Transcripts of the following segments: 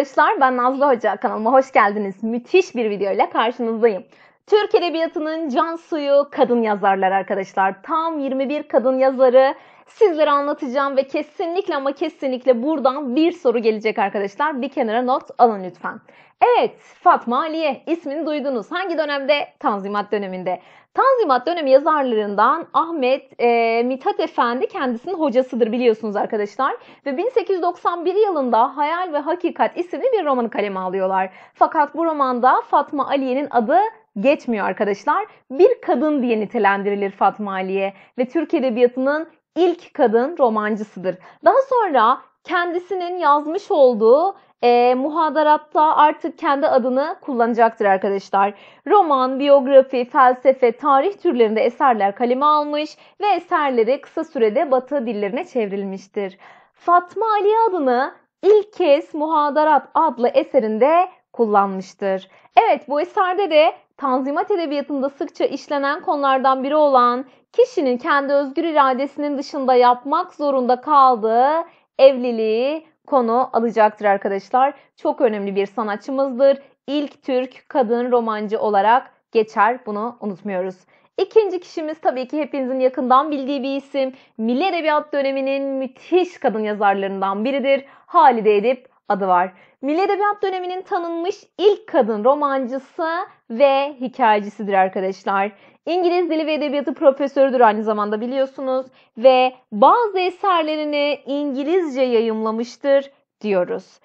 arkadaşlar ben Nazlı Hoca kanalıma hoş geldiniz. Müthiş bir video ile karşınızdayım. Türk Edebiyatı'nın can suyu kadın yazarlar arkadaşlar. Tam 21 kadın yazarı sizlere anlatacağım ve kesinlikle ama kesinlikle buradan bir soru gelecek arkadaşlar. Bir kenara not alın lütfen. Evet Fatma Aliye ismini duydunuz. Hangi dönemde? Tanzimat döneminde. Tanzimat dönemi yazarlarından Ahmet e, Mithat Efendi kendisinin hocasıdır biliyorsunuz arkadaşlar. Ve 1891 yılında Hayal ve Hakikat isimli bir romanı kaleme alıyorlar. Fakat bu romanda Fatma Aliye'nin adı geçmiyor arkadaşlar. Bir kadın diye nitelendirilir Fatma Aliye ve Türk Edebiyatı'nın ilk kadın romancısıdır. Daha sonra kendisinin yazmış olduğu e, muhadaratta artık kendi adını kullanacaktır arkadaşlar. Roman, biyografi, felsefe, tarih türlerinde eserler kaleme almış ve eserleri kısa sürede batı dillerine çevrilmiştir. Fatma Ali adını ilk kez Muhadarat adlı eserinde kullanmıştır. Evet bu eserde de Tanzimat edebiyatında sıkça işlenen konulardan biri olan kişinin kendi özgür iradesinin dışında yapmak zorunda kaldığı evliliği konu alacaktır arkadaşlar. Çok önemli bir sanatçımızdır. İlk Türk kadın romancı olarak geçer. Bunu unutmuyoruz. İkinci kişimiz tabii ki hepinizin yakından bildiği bir isim. Milli Edebiyat döneminin müthiş kadın yazarlarından biridir. Halide Edip adı var. Milli Edebiyat döneminin tanınmış ilk kadın romancısı ve hikayecisidir arkadaşlar. İngiliz Dili ve Edebiyatı profesörüdür aynı zamanda biliyorsunuz ve bazı eserlerini İngilizce yayımlamıştır diyoruz.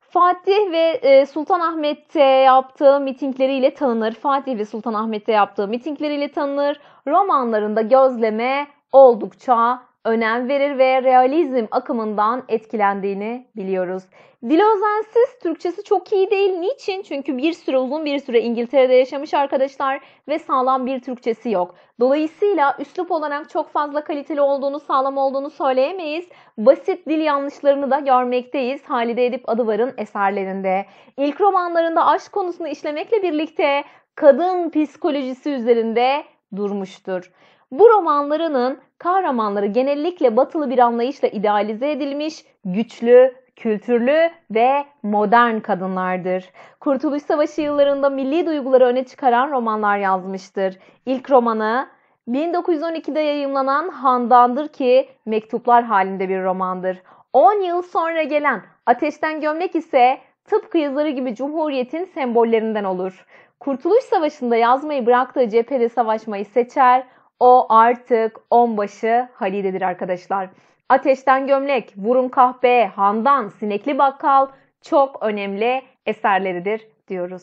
Fatih ve e, Sultanahmet'te yaptığı mitingleriyle tanınır. Fatih ve Sultanahmet'te yaptığı mitingleriyle tanınır. Romanlarında gözleme oldukça önem verir ve realizm akımından etkilendiğini biliyoruz. Dil özensiz, Türkçesi çok iyi değil. Niçin? Çünkü bir süre uzun bir süre İngiltere'de yaşamış arkadaşlar ve sağlam bir Türkçesi yok. Dolayısıyla üslup olarak çok fazla kaliteli olduğunu, sağlam olduğunu söyleyemeyiz. Basit dil yanlışlarını da görmekteyiz Halide Edip Adıvar'ın eserlerinde. İlk romanlarında aşk konusunu işlemekle birlikte kadın psikolojisi üzerinde durmuştur. Bu romanlarının kahramanları genellikle batılı bir anlayışla idealize edilmiş, güçlü, kültürlü ve modern kadınlardır. Kurtuluş Savaşı yıllarında milli duyguları öne çıkaran romanlar yazmıştır. İlk romanı 1912'de yayımlanan Handan'dır ki mektuplar halinde bir romandır. 10 yıl sonra gelen Ateşten Gömlek ise tıpkı yazarı gibi Cumhuriyet'in sembollerinden olur. Kurtuluş Savaşı'nda yazmayı bıraktığı cephede savaşmayı seçer, o artık onbaşı Halide'dir arkadaşlar. Ateşten Gömlek, Vurun Kahpe, Handan, Sinekli Bakkal çok önemli eserleridir diyoruz.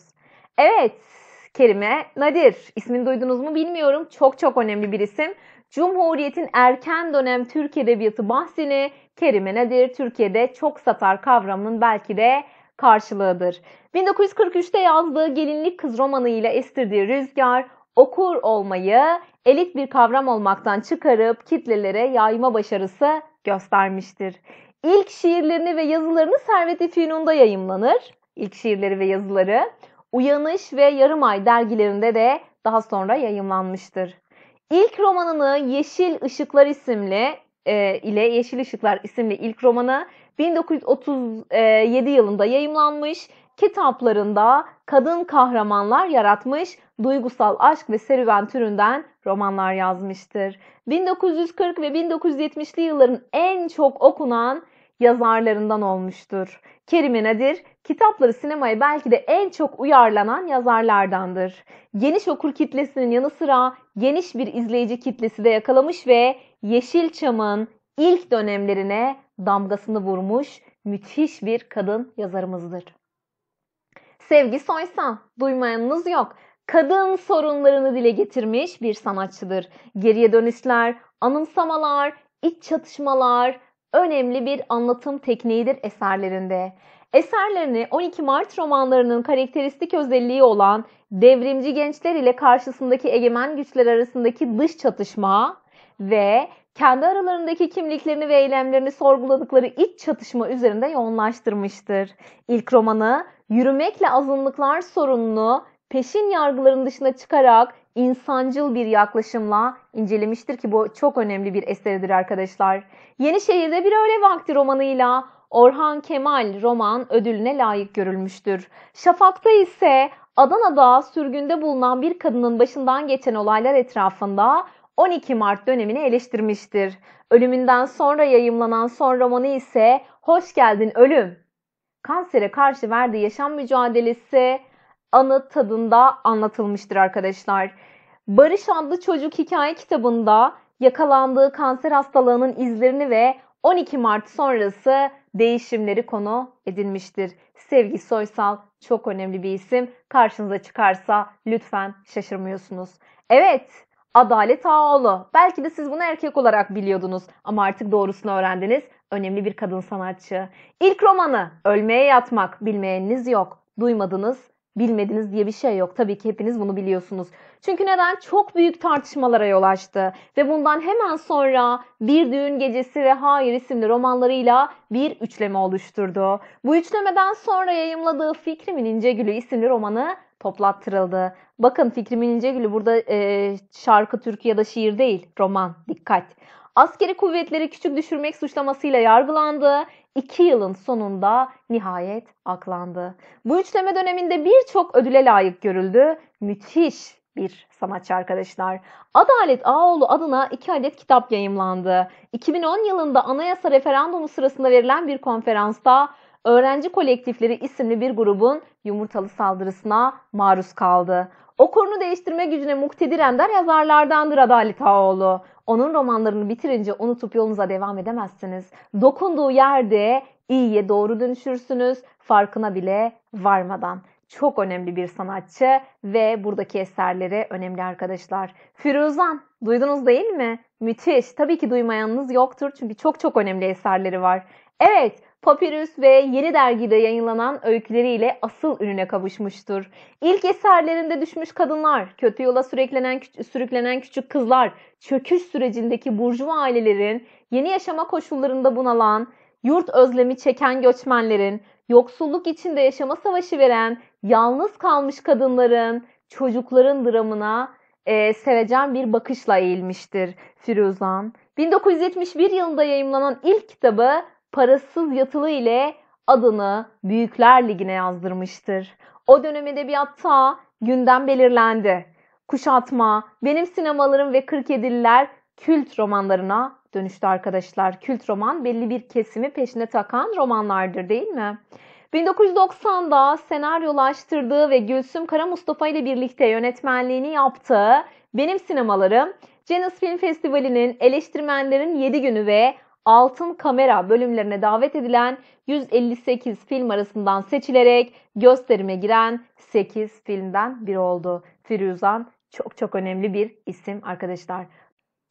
Evet, Kerime Nadir. İsmini duydunuz mu bilmiyorum. Çok çok önemli bir isim. Cumhuriyet'in erken dönem Türk Edebiyatı bahsini Kerime Nadir Türkiye'de çok satar kavramının belki de karşılığıdır. 1943'te yazdığı Gelinlik Kız romanı ile estirdiği rüzgar okur olmayı elit bir kavram olmaktan çıkarıp kitlelere yayma başarısı göstermiştir. İlk şiirlerini ve yazılarını Servet-i Fünun'da yayımlanır. İlk şiirleri ve yazıları Uyanış ve Yarım Ay dergilerinde de daha sonra yayımlanmıştır. İlk romanını Yeşil Işıklar isimli e, ile Yeşil Işıklar isimli ilk romanı 1937 e, yılında yayımlanmış kitaplarında kadın kahramanlar yaratmış, duygusal aşk ve serüven türünden romanlar yazmıştır. 1940 ve 1970'li yılların en çok okunan yazarlarından olmuştur. Kerime Nadir, kitapları sinemaya belki de en çok uyarlanan yazarlardandır. Geniş okur kitlesinin yanı sıra geniş bir izleyici kitlesi de yakalamış ve Yeşilçam'ın ilk dönemlerine damgasını vurmuş müthiş bir kadın yazarımızdır. Sevgi Soysan, duymayanınız yok. Kadın sorunlarını dile getirmiş bir sanatçıdır. Geriye dönüşler, anımsamalar, iç çatışmalar önemli bir anlatım tekniğidir eserlerinde. Eserlerini 12 Mart romanlarının karakteristik özelliği olan devrimci gençler ile karşısındaki egemen güçler arasındaki dış çatışma ve kendi aralarındaki kimliklerini ve eylemlerini sorguladıkları iç çatışma üzerinde yoğunlaştırmıştır. İlk romanı yürümekle azınlıklar sorununu peşin yargıların dışına çıkarak insancıl bir yaklaşımla incelemiştir ki bu çok önemli bir eseridir arkadaşlar. Yenişehir'de bir öğle vakti romanıyla Orhan Kemal roman ödülüne layık görülmüştür. Şafak'ta ise Adana'da sürgünde bulunan bir kadının başından geçen olaylar etrafında 12 Mart dönemini eleştirmiştir. Ölümünden sonra yayımlanan son romanı ise Hoş Geldin Ölüm. Kansere karşı verdiği yaşam mücadelesi anı tadında anlatılmıştır arkadaşlar. Barış adlı çocuk hikaye kitabında yakalandığı kanser hastalığının izlerini ve 12 Mart sonrası değişimleri konu edinmiştir. Sevgi Soysal çok önemli bir isim. Karşınıza çıkarsa lütfen şaşırmıyorsunuz. Evet, Adalet Ağaoğlu. Belki de siz bunu erkek olarak biliyordunuz ama artık doğrusunu öğrendiniz. Önemli bir kadın sanatçı. İlk romanı Ölmeye Yatmak. Bilmeyeniniz yok. Duymadınız, bilmediniz diye bir şey yok. Tabii ki hepiniz bunu biliyorsunuz. Çünkü neden? Çok büyük tartışmalara yol açtı. Ve bundan hemen sonra Bir Düğün Gecesi ve Hayır isimli romanlarıyla bir üçleme oluşturdu. Bu üçlemeden sonra yayımladığı Fikrimin İnce Gülü isimli romanı toplattırıldı. Bakın Fikrimin İncegül'ü burada e, şarkı, türkü ya da şiir değil, roman. Dikkat. Askeri kuvvetleri küçük düşürmek suçlamasıyla yargılandı. İki yılın sonunda nihayet aklandı. Bu üçleme döneminde birçok ödüle layık görüldü. Müthiş bir sanatçı arkadaşlar. Adalet Ağoğlu adına iki adet kitap yayımlandı. 2010 yılında anayasa referandumu sırasında verilen bir konferansta Öğrenci Kolektifleri isimli bir grubun yumurtalı saldırısına maruz kaldı. Okurunu değiştirme gücüne muktedir ender yazarlardandır Adalet Ağoğlu. Onun romanlarını bitirince unutup yolunuza devam edemezsiniz. Dokunduğu yerde iyiye doğru dönüşürsünüz farkına bile varmadan. Çok önemli bir sanatçı ve buradaki eserleri önemli arkadaşlar. Firuzan duydunuz değil mi? Müthiş. Tabii ki duymayanınız yoktur çünkü çok çok önemli eserleri var. Evet Papyrus ve Yeni Dergi'de yayınlanan öyküleriyle asıl ününe kavuşmuştur. İlk eserlerinde düşmüş kadınlar, kötü yola sürüklenen, sürüklenen küçük kızlar, çöküş sürecindeki burjuva ailelerin, yeni yaşama koşullarında bunalan, yurt özlemi çeken göçmenlerin, yoksulluk içinde yaşama savaşı veren, yalnız kalmış kadınların, çocukların dramına e, sevecen bir bakışla eğilmiştir Firuzan. 1971 yılında yayımlanan ilk kitabı parasız yatılı ile adını Büyükler Ligi'ne yazdırmıştır. O dönem edebiyatta gündem belirlendi. Kuşatma, Benim Sinemalarım ve Kırk Yedililer kült romanlarına dönüştü arkadaşlar. Kült roman belli bir kesimi peşine takan romanlardır değil mi? 1990'da senaryolaştırdığı ve Gülsüm Kara Mustafa ile birlikte yönetmenliğini yaptığı Benim Sinemalarım, Cannes Film Festivali'nin Eleştirmenlerin 7 günü ve Altın Kamera bölümlerine davet edilen 158 film arasından seçilerek gösterime giren 8 filmden biri oldu. Firuzan çok çok önemli bir isim arkadaşlar.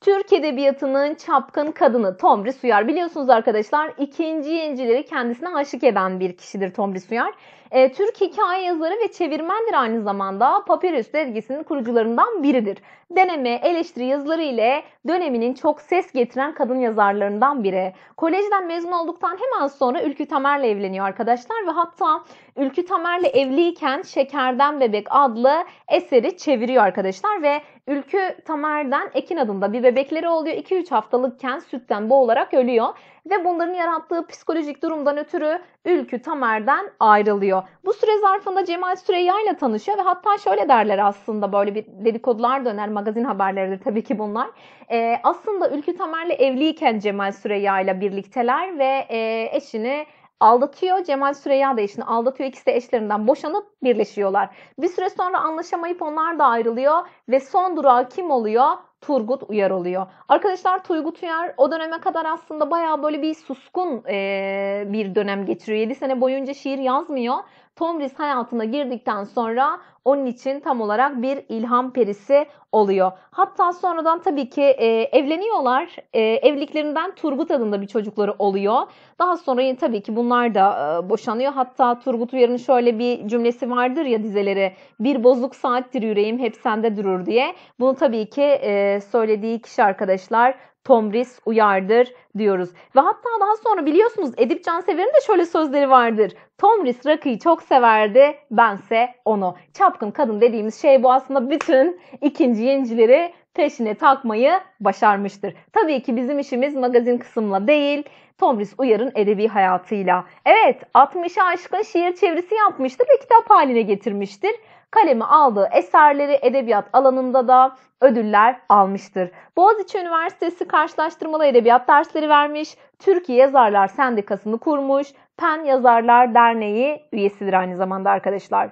Türk Edebiyatı'nın çapkın kadını Tomris Uyar. Biliyorsunuz arkadaşlar ikinci yenileri kendisine aşık eden bir kişidir Tomris Uyar. E, Türk hikaye yazarı ve çevirmendir aynı zamanda. Papyrus dergisinin kurucularından biridir. Deneme, eleştiri yazıları ile döneminin çok ses getiren kadın yazarlarından biri. Kolejden mezun olduktan hemen sonra Ülkü Tamer'le evleniyor arkadaşlar ve hatta Ülkü Tamer'le evliyken Şekerden Bebek adlı eseri çeviriyor arkadaşlar ve Ülkü Tamer'den Ekin adında bir bebekleri oluyor. 2-3 haftalıkken sütten boğularak ölüyor ve bunların yarattığı psikolojik durumdan ötürü Ülkü Tamer'den ayrılıyor. Bu süre zarfında Cemal Süreyya ile tanışıyor ve hatta şöyle derler aslında böyle bir dedikodular döner magazin haberleridir tabii ki bunlar. Ee, aslında Ülkü Tamer'le evliyken Cemal Süreyya ile birlikteler ve e, eşini Aldatıyor Cemal Süreyya da eşini aldatıyor. İkisi de eşlerinden boşanıp birleşiyorlar. Bir süre sonra anlaşamayıp onlar da ayrılıyor ve son durağı kim oluyor? Turgut Uyar oluyor. Arkadaşlar Turgut Uyar o döneme kadar aslında baya böyle bir suskun e, bir dönem geçiriyor. 7 sene boyunca şiir yazmıyor. Tomris hayatına girdikten sonra onun için tam olarak bir ilham perisi oluyor. Hatta sonradan tabii ki e, evleniyorlar. E, evliliklerinden Turgut adında bir çocukları oluyor. Daha sonra yine tabii ki bunlar da e, boşanıyor. Hatta Turgut Uyar'ın şöyle bir cümlesi vardır ya dizeleri. Bir bozuk saattir yüreğim hep sende durur diye. Bunu tabii ki e, söylediği kişi arkadaşlar Tomris uyardır diyoruz. Ve hatta daha sonra biliyorsunuz Edip Cansever'in de şöyle sözleri vardır. Tomris rakıyı çok severdi, bense onu. Çapkın kadın dediğimiz şey bu aslında bütün ikinci yencileri peşine takmayı başarmıştır. Tabii ki bizim işimiz magazin kısmıyla değil, Tomris Uyar'ın edebi hayatıyla. Evet, 60'a aşkın şiir çevirisi yapmıştır ve kitap haline getirmiştir kalemi aldığı eserleri edebiyat alanında da ödüller almıştır. Boğaziçi Üniversitesi karşılaştırmalı edebiyat dersleri vermiş, Türkiye Yazarlar Sendikası'nı kurmuş, Pen Yazarlar Derneği üyesidir aynı zamanda arkadaşlar.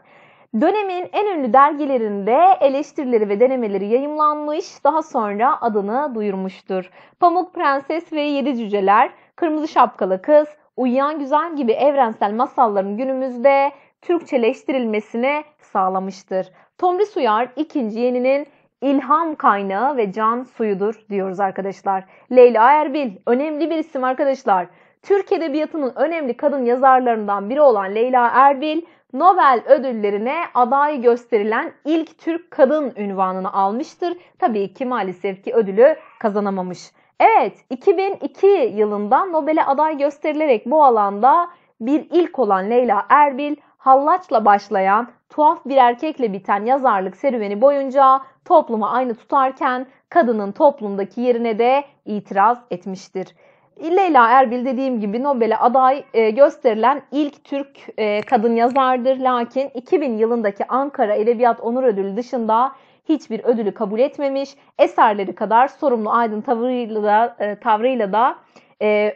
Dönemin en ünlü dergilerinde eleştirileri ve denemeleri yayımlanmış, daha sonra adını duyurmuştur. Pamuk Prenses ve Yedi Cüceler, Kırmızı Şapkalı Kız, Uyuyan Güzel gibi evrensel masalların günümüzde Türkçeleştirilmesine sağlamıştır. Tomris Uyar ikinci yeninin ilham kaynağı ve can suyudur diyoruz arkadaşlar. Leyla Erbil önemli bir isim arkadaşlar. Türk Edebiyatı'nın önemli kadın yazarlarından biri olan Leyla Erbil, Nobel ödüllerine aday gösterilen ilk Türk kadın ünvanını almıştır. Tabii ki maalesef ki ödülü kazanamamış. Evet, 2002 yılında Nobel'e aday gösterilerek bu alanda bir ilk olan Leyla Erbil hallaçla başlayan, tuhaf bir erkekle biten yazarlık serüveni boyunca topluma aynı tutarken kadının toplumdaki yerine de itiraz etmiştir. Leyla Erbil dediğim gibi Nobel'e aday e, gösterilen ilk Türk e, kadın yazardır. Lakin 2000 yılındaki Ankara Edebiyat Onur Ödülü dışında hiçbir ödülü kabul etmemiş. Eserleri kadar sorumlu aydın tavrıyla da, e, tavrıyla da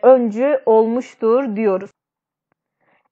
öncü olmuştur diyoruz.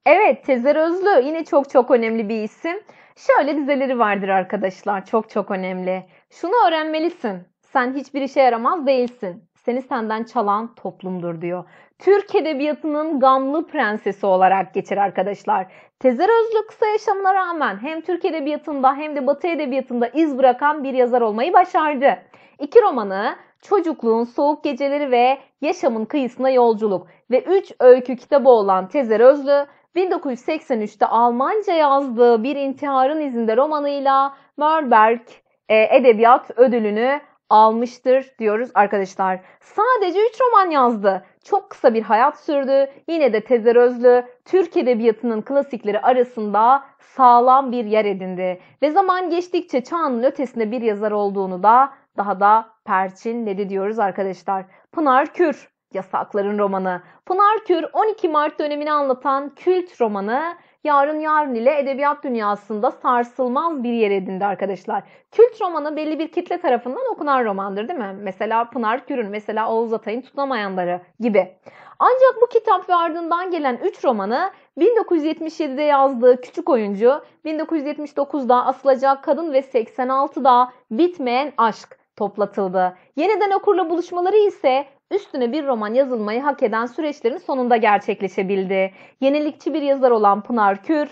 Evet Tezer Özlü yine çok çok önemli bir isim. Şöyle dizeleri vardır arkadaşlar çok çok önemli. Şunu öğrenmelisin. Sen hiçbir işe yaramaz değilsin. Seni senden çalan toplumdur diyor. Türk Edebiyatı'nın gamlı prensesi olarak geçer arkadaşlar. Tezer Özlü kısa yaşamına rağmen hem Türk Edebiyatı'nda hem de Batı Edebiyatı'nda iz bırakan bir yazar olmayı başardı. İki romanı Çocukluğun Soğuk Geceleri ve Yaşamın Kıyısına Yolculuk ve üç öykü kitabı olan Tezer Özlü 1983'te Almanca yazdığı Bir intiharın izinde romanıyla Mörberg e, Edebiyat Ödülünü almıştır diyoruz arkadaşlar. Sadece 3 roman yazdı. Çok kısa bir hayat sürdü. Yine de Tezer Özlü Türk edebiyatının klasikleri arasında sağlam bir yer edindi. Ve zaman geçtikçe çağının ötesinde bir yazar olduğunu da daha da perçinledi diyoruz arkadaşlar. Pınar Kür Yasakların romanı. Pınar Tür 12 Mart dönemini anlatan kült romanı Yarın Yarın ile edebiyat dünyasında sarsılmaz bir yer edindi arkadaşlar. Kült romanı belli bir kitle tarafından okunan romandır değil mi? Mesela Pınar Kür'ün, mesela Oğuz Atay'ın Tutunamayanları gibi. Ancak bu kitap ve ardından gelen 3 romanı 1977'de yazdığı Küçük Oyuncu, 1979'da Asılacak Kadın ve 86'da Bitmeyen Aşk toplatıldı. Yeniden okurla buluşmaları ise üstüne bir roman yazılmayı hak eden süreçlerin sonunda gerçekleşebildi. Yenilikçi bir yazar olan Pınar Kür,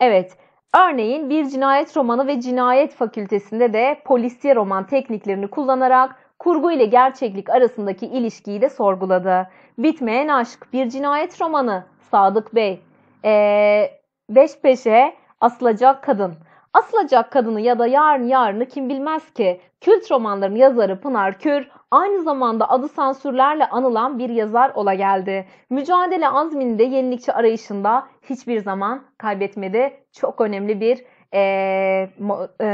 evet örneğin bir cinayet romanı ve cinayet fakültesinde de polisiye roman tekniklerini kullanarak kurgu ile gerçeklik arasındaki ilişkiyi de sorguladı. Bitmeyen Aşk, Bir Cinayet Romanı, Sadık Bey, ee, Beş Peşe, Asılacak Kadın. Asılacak Kadını ya da Yarın Yarını kim bilmez ki? Kült romanların yazarı Pınar Kür aynı zamanda adı sansürlerle anılan bir yazar ola geldi. Mücadele azminde yenilikçi arayışında hiçbir zaman kaybetmedi. Çok önemli bir e,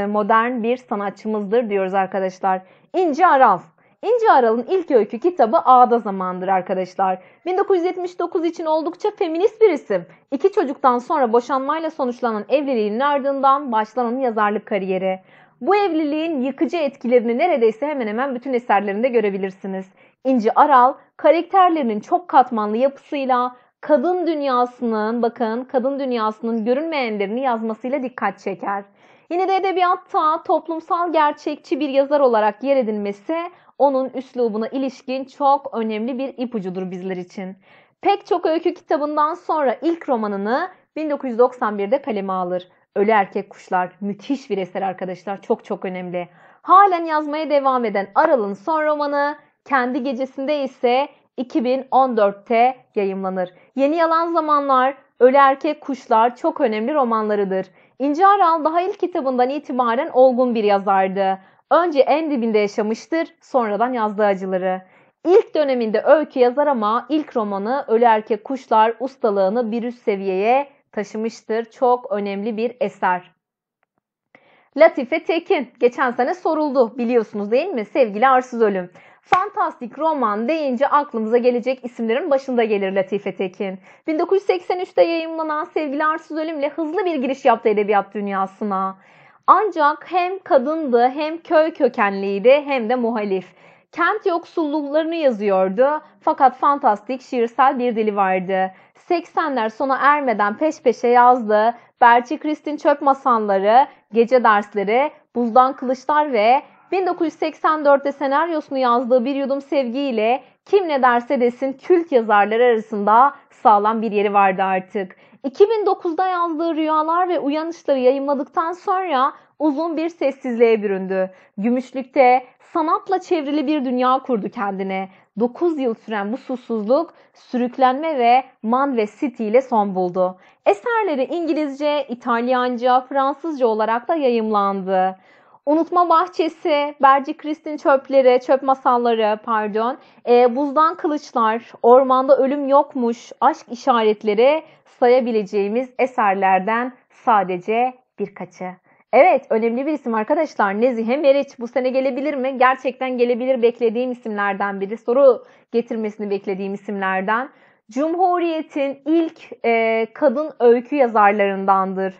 modern bir sanatçımızdır diyoruz arkadaşlar. İnci Aral. İnci Aral'ın ilk öykü kitabı Ağda Zamandır arkadaşlar. 1979 için oldukça feminist bir isim. İki çocuktan sonra boşanmayla sonuçlanan evliliğinin ardından başlanan yazarlık kariyeri. Bu evliliğin yıkıcı etkilerini neredeyse hemen hemen bütün eserlerinde görebilirsiniz. İnci Aral karakterlerinin çok katmanlı yapısıyla kadın dünyasının bakın kadın dünyasının görünmeyenlerini yazmasıyla dikkat çeker. Yine de edebiyatta toplumsal gerçekçi bir yazar olarak yer edinmesi, onun üslubuna ilişkin çok önemli bir ipucudur bizler için. Pek çok öykü kitabından sonra ilk romanını 1991'de kaleme alır. Ölü Erkek Kuşlar müthiş bir eser arkadaşlar. Çok çok önemli. Halen yazmaya devam eden Aral'ın son romanı Kendi Gecesinde ise 2014'te yayımlanır. Yeni Yalan Zamanlar, Ölü Erkek Kuşlar çok önemli romanlarıdır. İnci Aral daha ilk kitabından itibaren olgun bir yazardı. Önce en dibinde yaşamıştır, sonradan yazdığı acıları. İlk döneminde öykü yazar ama ilk romanı Ölü Erkek Kuşlar ustalığını bir üst seviyeye taşımıştır. Çok önemli bir eser. Latife Tekin geçen sene soruldu biliyorsunuz değil mi sevgili arsız ölüm. Fantastik roman deyince aklımıza gelecek isimlerin başında gelir Latife Tekin. 1983'te yayınlanan Sevgili Arsız Ölüm'le hızlı bir giriş yaptı edebiyat dünyasına. Ancak hem kadındı hem köy kökenliydi hem de muhalif. Kent yoksulluklarını yazıyordu fakat fantastik şiirsel bir dili vardı. 80'ler sona ermeden peş peşe yazdı. Berçi Krist'in çöp masanları, gece dersleri, buzdan kılıçlar ve 1984'te senaryosunu yazdığı Bir Yudum Sevgi ile kim ne derse desin kült yazarları arasında sağlam bir yeri vardı artık. 2009'da yazdığı Rüyalar ve Uyanışları yayımladıktan sonra uzun bir sessizliğe büründü. Gümüşlük'te sanatla çevrili bir dünya kurdu kendine. 9 yıl süren bu susuzluk sürüklenme ve Man ve City ile son buldu. Eserleri İngilizce, İtalyanca, Fransızca olarak da yayımlandı. Unutma Bahçesi, Berci Kristin Çöpleri, Çöp Masalları pardon, e, Buzdan Kılıçlar, Ormanda Ölüm Yokmuş, Aşk İşaretleri sayabileceğimiz eserlerden sadece birkaçı. Evet önemli bir isim arkadaşlar. Nezihe Meriç bu sene gelebilir mi? Gerçekten gelebilir beklediğim isimlerden biri. Soru getirmesini beklediğim isimlerden. Cumhuriyet'in ilk e, kadın öykü yazarlarındandır.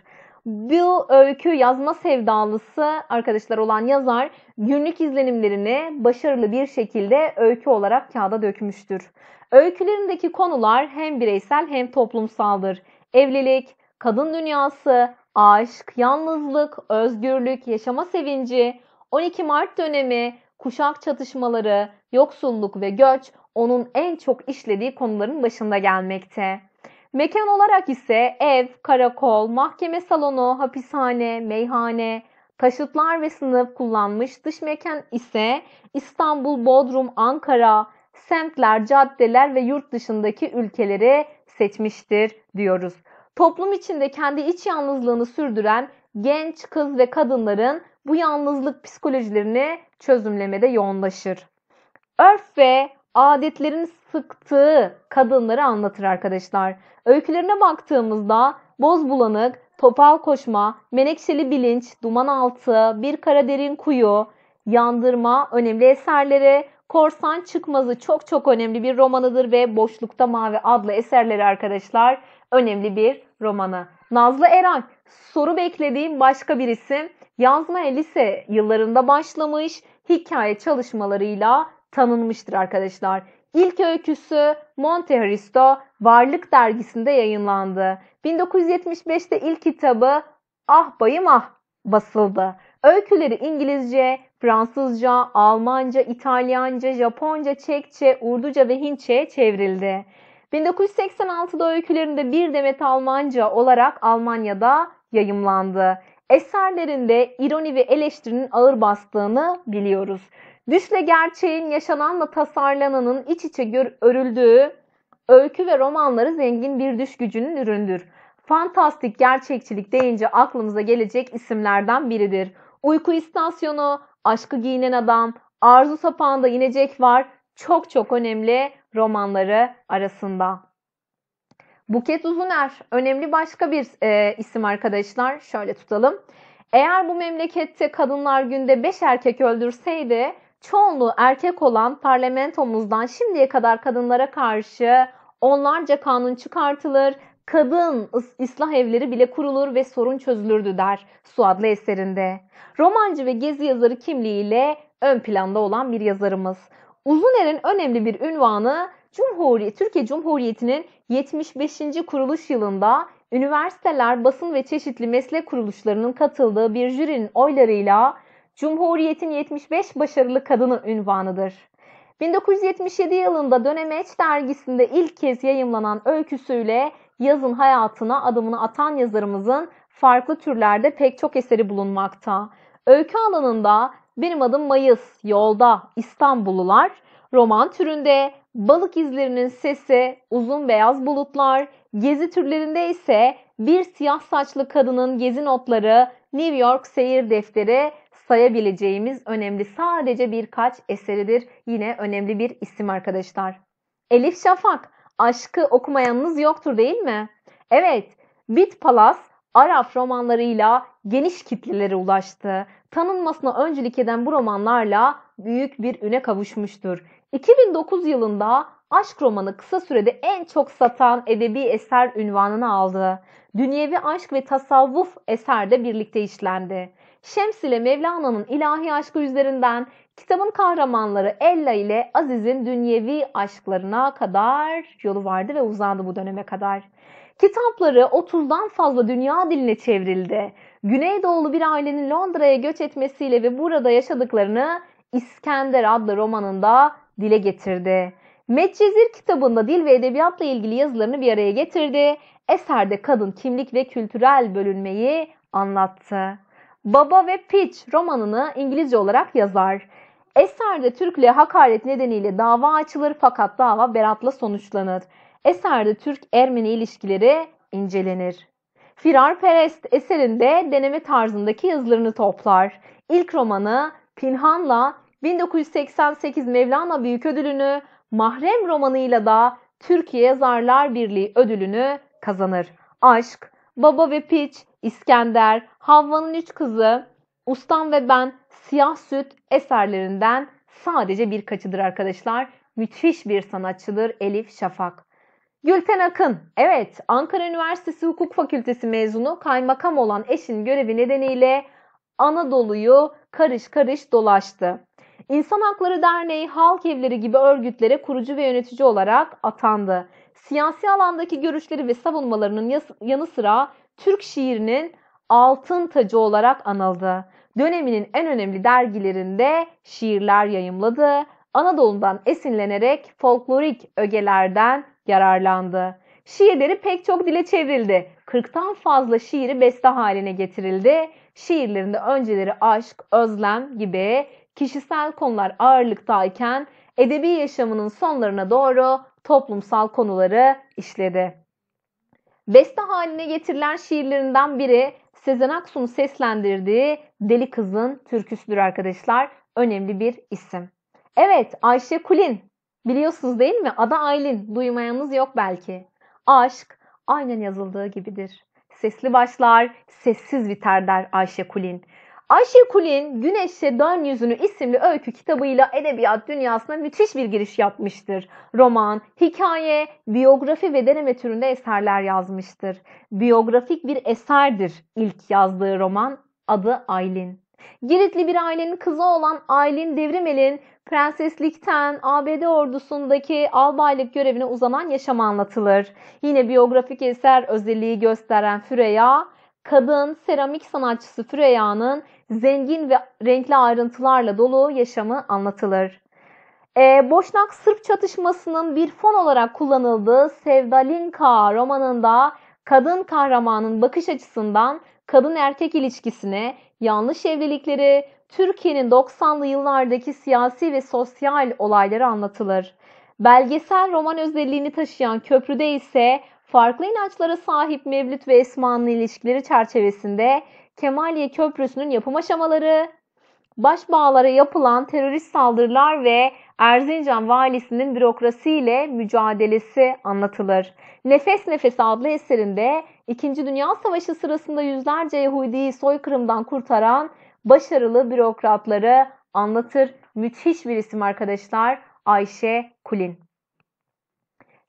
Bu öykü yazma sevdalısı arkadaşlar olan yazar günlük izlenimlerini başarılı bir şekilde öykü olarak kağıda dökmüştür. Öykülerindeki konular hem bireysel hem toplumsaldır. Evlilik, kadın dünyası, aşk, yalnızlık, özgürlük, yaşama sevinci, 12 Mart dönemi, kuşak çatışmaları, yoksulluk ve göç onun en çok işlediği konuların başında gelmekte. Mekan olarak ise ev, karakol, mahkeme salonu, hapishane, meyhane, taşıtlar ve sınıf kullanmış. Dış mekan ise İstanbul, Bodrum, Ankara, semtler, caddeler ve yurt dışındaki ülkeleri seçmiştir diyoruz. Toplum içinde kendi iç yalnızlığını sürdüren genç kız ve kadınların bu yalnızlık psikolojilerini çözümlemede yoğunlaşır. Örf ve adetlerin sıktığı kadınları anlatır arkadaşlar. Öykülerine baktığımızda boz bulanık, topal koşma, menekşeli bilinç, duman altı, bir kara derin kuyu, yandırma önemli eserleri, korsan çıkmazı çok çok önemli bir romanıdır ve Boşlukta Mavi adlı eserleri arkadaşlar önemli bir romanı. Nazlı Erank soru beklediğim başka bir isim. Yazmaya lise yıllarında başlamış hikaye çalışmalarıyla tanınmıştır arkadaşlar. İlk öyküsü Monte Montecristo Varlık dergisinde yayınlandı. 1975'te ilk kitabı Ah Bayım Ah basıldı. Öyküleri İngilizce, Fransızca, Almanca, İtalyanca, Japonca, Çekçe, Urduca ve Hintçe'ye çevrildi. 1986'da öykülerinde Bir Demet Almanca olarak Almanya'da yayımlandı. Eserlerinde ironi ve eleştirinin ağır bastığını biliyoruz. Düşle gerçeğin, yaşananla tasarlananın iç içe örüldüğü öykü ve romanları zengin bir düş gücünün üründür. Fantastik gerçekçilik deyince aklımıza gelecek isimlerden biridir. Uyku istasyonu, aşkı giyinen adam, arzu sapağında inecek var çok çok önemli romanları arasında. Buket Uzuner önemli başka bir e, isim arkadaşlar. Şöyle tutalım. Eğer bu memlekette kadınlar günde 5 erkek öldürseydi çoğunluğu erkek olan parlamentomuzdan şimdiye kadar kadınlara karşı onlarca kanun çıkartılır, kadın ıslah evleri bile kurulur ve sorun çözülürdü der Suadlı eserinde. Romancı ve gezi yazarı kimliğiyle ön planda olan bir yazarımız. Uzunel'in önemli bir ünvanı Cumhuriyet, Türkiye Cumhuriyeti'nin 75. kuruluş yılında üniversiteler, basın ve çeşitli meslek kuruluşlarının katıldığı bir jürinin oylarıyla Cumhuriyet'in 75 başarılı kadını ünvanıdır. 1977 yılında Dönemeç dergisinde ilk kez yayımlanan öyküsüyle yazın hayatına adımını atan yazarımızın farklı türlerde pek çok eseri bulunmakta. Öykü alanında benim adım Mayıs, Yolda, İstanbullular, roman türünde balık izlerinin sesi, uzun beyaz bulutlar, gezi türlerinde ise bir siyah saçlı kadının gezi notları, New York seyir defteri sayabileceğimiz önemli sadece birkaç eseridir. Yine önemli bir isim arkadaşlar. Elif Şafak, aşkı okumayanınız yoktur değil mi? Evet, Bit Palas Araf romanlarıyla geniş kitlelere ulaştı. Tanınmasına öncülük eden bu romanlarla büyük bir üne kavuşmuştur. 2009 yılında aşk romanı kısa sürede en çok satan edebi eser ünvanını aldı. Dünyevi aşk ve tasavvuf eserde birlikte işlendi. Şems ile Mevlana'nın ilahi aşkı üzerinden kitabın kahramanları Ella ile Aziz'in dünyevi aşklarına kadar yolu vardı ve uzandı bu döneme kadar. Kitapları 30'dan fazla dünya diline çevrildi. Güneydoğulu bir ailenin Londra'ya göç etmesiyle ve burada yaşadıklarını İskender adlı romanında dile getirdi. Medcezir kitabında dil ve edebiyatla ilgili yazılarını bir araya getirdi. Eserde kadın kimlik ve kültürel bölünmeyi anlattı. Baba ve Pitch romanını İngilizce olarak yazar. Eserde Türklüğe hakaret nedeniyle dava açılır fakat dava beratla sonuçlanır. Eserde Türk-Ermeni ilişkileri incelenir. Firar Perest eserinde deneme tarzındaki yazılarını toplar. İlk romanı Pinhan'la 1988 Mevlana Büyük Ödülünü, Mahrem romanıyla da Türkiye Yazarlar Birliği ödülünü kazanır. Aşk, Baba ve Piç, İskender, Havva'nın Üç Kızı, Ustam ve Ben, Siyah Süt eserlerinden sadece birkaçıdır arkadaşlar. Müthiş bir sanatçıdır Elif Şafak. Gülten Akın, evet Ankara Üniversitesi Hukuk Fakültesi mezunu kaymakam olan eşin görevi nedeniyle Anadolu'yu karış karış dolaştı. İnsan Hakları Derneği, Halk Evleri gibi örgütlere kurucu ve yönetici olarak atandı. Siyasi alandaki görüşleri ve savunmalarının yanı sıra Türk şiirinin altın tacı olarak anıldı. Döneminin en önemli dergilerinde şiirler yayımladı. Anadolu'dan esinlenerek folklorik ögelerden yararlandı. Şiirleri pek çok dile çevrildi. 40'tan fazla şiiri beste haline getirildi. Şiirlerinde önceleri aşk, özlem gibi kişisel konular ağırlıktayken edebi yaşamının sonlarına doğru toplumsal konuları işledi. Beste haline getirilen şiirlerinden biri Sezen Aksu'nun seslendirdiği Deli Kız'ın türküsüdür arkadaşlar. Önemli bir isim. Evet Ayşe Kulin Biliyorsunuz değil mi? Ada Aylin. duymayanız yok belki. Aşk aynen yazıldığı gibidir. Sesli başlar, sessiz biter der Ayşe Kulin. Ayşe Kulin Güneşe Dön Yüzünü isimli öykü kitabıyla edebiyat dünyasına müthiş bir giriş yapmıştır. Roman, hikaye, biyografi ve deneme türünde eserler yazmıştır. Biyografik bir eserdir ilk yazdığı roman adı Aylin. Giritli bir ailenin kızı olan Aylin Devrimel'in prenseslikten ABD ordusundaki albaylık görevine uzanan yaşamı anlatılır. Yine biyografik eser özelliği gösteren Füreya, kadın seramik sanatçısı Füreya'nın zengin ve renkli ayrıntılarla dolu yaşamı anlatılır. E, Boşnak-Sırp çatışmasının bir fon olarak kullanıldığı Sevdalinka romanında kadın kahramanın bakış açısından kadın erkek ilişkisine yanlış evlilikleri, Türkiye'nin 90'lı yıllardaki siyasi ve sosyal olayları anlatılır. Belgesel roman özelliğini taşıyan köprüde ise farklı inançlara sahip Mevlüt ve Esma'nlı ilişkileri çerçevesinde Kemaliye Köprüsü'nün yapım aşamaları, başbağlara yapılan terörist saldırılar ve Erzincan valisinin bürokrasiyle mücadelesi anlatılır. Nefes Nefes adlı eserinde 2. Dünya Savaşı sırasında yüzlerce Yahudi'yi soykırımdan kurtaran başarılı bürokratları anlatır. Müthiş bir isim arkadaşlar Ayşe Kulin.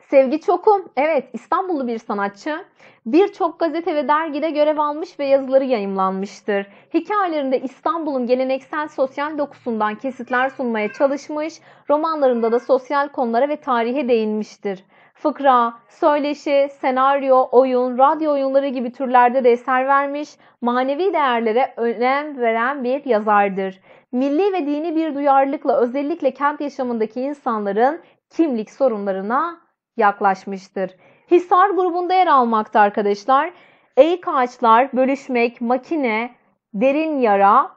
Sevgi Çokum, evet İstanbullu bir sanatçı. Birçok gazete ve dergide görev almış ve yazıları yayımlanmıştır. Hikayelerinde İstanbul'un geleneksel sosyal dokusundan kesitler sunmaya çalışmış, romanlarında da sosyal konulara ve tarihe değinmiştir. Fıkra, söyleşi, senaryo, oyun, radyo oyunları gibi türlerde de eser vermiş, manevi değerlere önem veren bir yazardır. Milli ve dini bir duyarlılıkla özellikle kent yaşamındaki insanların kimlik sorunlarına yaklaşmıştır. Hisar grubunda yer almakta arkadaşlar. Eğik ağaçlar, bölüşmek, makine, derin yara,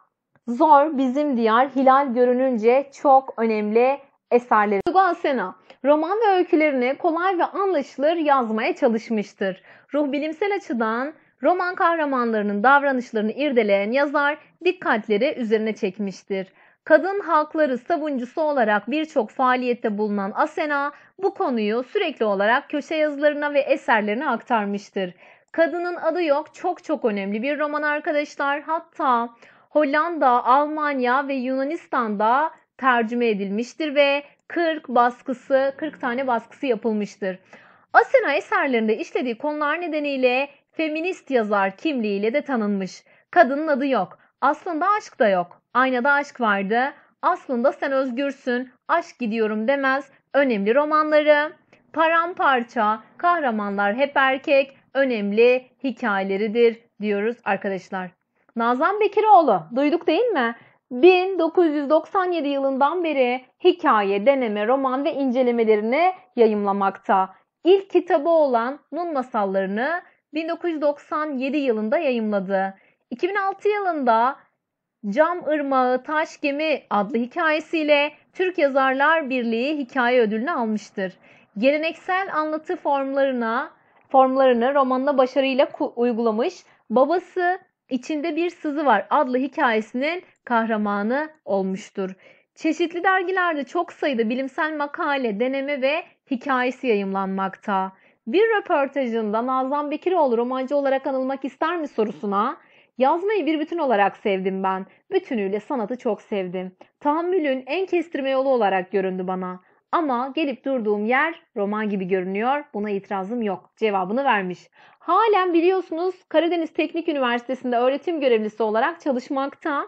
zor bizim diyar, hilal görününce çok önemli eserleri. Hugo Sena roman ve öykülerini kolay ve anlaşılır yazmaya çalışmıştır. Ruh bilimsel açıdan roman kahramanlarının davranışlarını irdeleyen yazar dikkatleri üzerine çekmiştir kadın hakları savuncusu olarak birçok faaliyette bulunan Asena bu konuyu sürekli olarak köşe yazılarına ve eserlerine aktarmıştır. Kadının adı yok çok çok önemli bir roman arkadaşlar. Hatta Hollanda, Almanya ve Yunanistan'da tercüme edilmiştir ve 40 baskısı, 40 tane baskısı yapılmıştır. Asena eserlerinde işlediği konular nedeniyle feminist yazar kimliğiyle de tanınmış. Kadının adı yok. Aslında aşk da yok. Aynada aşk vardı. Aslında sen özgürsün. Aşk gidiyorum demez. Önemli romanları. Paramparça, kahramanlar hep erkek, önemli hikayeleridir diyoruz arkadaşlar. Nazan Bekiroğlu duyduk değil mi? 1997 yılından beri hikaye, deneme, roman ve incelemelerini yayımlamakta. İlk kitabı olan Nun Masallarını 1997 yılında yayımladı. 2006 yılında Cam Irmağı Taş Gemi adlı hikayesiyle Türk Yazarlar Birliği hikaye ödülünü almıştır. Geleneksel anlatı formlarına formlarını romanla başarıyla uygulamış. Babası içinde Bir Sızı Var adlı hikayesinin kahramanı olmuştur. Çeşitli dergilerde çok sayıda bilimsel makale, deneme ve hikayesi yayımlanmakta. Bir röportajında Nazan Bekiroğlu romancı olarak anılmak ister mi sorusuna Yazmayı bir bütün olarak sevdim ben. Bütünüyle sanatı çok sevdim. Tahammülün en kestirme yolu olarak göründü bana. Ama gelip durduğum yer roman gibi görünüyor. Buna itirazım yok. Cevabını vermiş. Halen biliyorsunuz Karadeniz Teknik Üniversitesi'nde öğretim görevlisi olarak çalışmakta.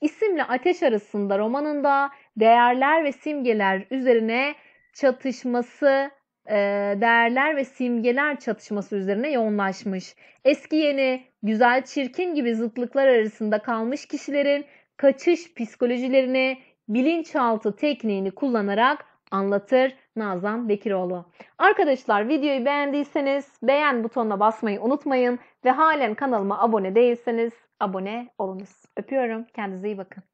İsimle Ateş arasında romanında değerler ve simgeler üzerine çatışması e, değerler ve simgeler çatışması üzerine yoğunlaşmış. Eski yeni, güzel çirkin gibi zıtlıklar arasında kalmış kişilerin kaçış psikolojilerini bilinçaltı tekniğini kullanarak anlatır Nazan Bekiroğlu. Arkadaşlar videoyu beğendiyseniz beğen butonuna basmayı unutmayın ve halen kanalıma abone değilseniz abone olunuz. Öpüyorum. Kendinize iyi bakın.